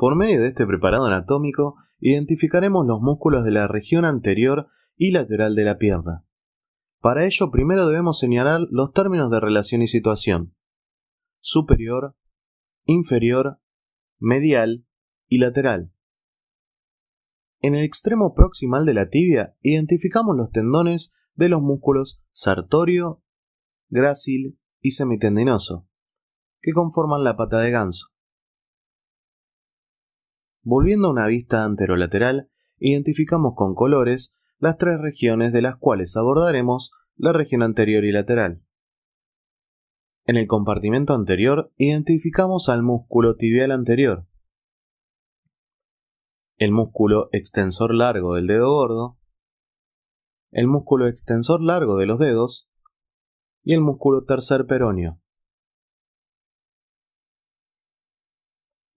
Por medio de este preparado anatómico, identificaremos los músculos de la región anterior y lateral de la pierna. Para ello, primero debemos señalar los términos de relación y situación. Superior, inferior, medial y lateral. En el extremo proximal de la tibia identificamos los tendones de los músculos sartorio, grácil y semitendinoso, que conforman la pata de ganso. Volviendo a una vista anterolateral, identificamos con colores las tres regiones de las cuales abordaremos la región anterior y lateral. En el compartimento anterior identificamos al músculo tibial anterior, el músculo extensor largo del dedo gordo, el músculo extensor largo de los dedos y el músculo tercer peroneo.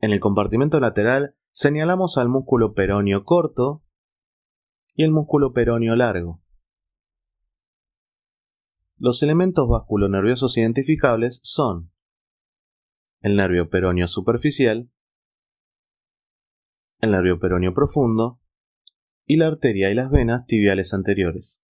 En el compartimento lateral Señalamos al músculo peroneo corto y el músculo peroneo largo. Los elementos vasculonerviosos identificables son el nervio peroneo superficial, el nervio peroneo profundo y la arteria y las venas tibiales anteriores.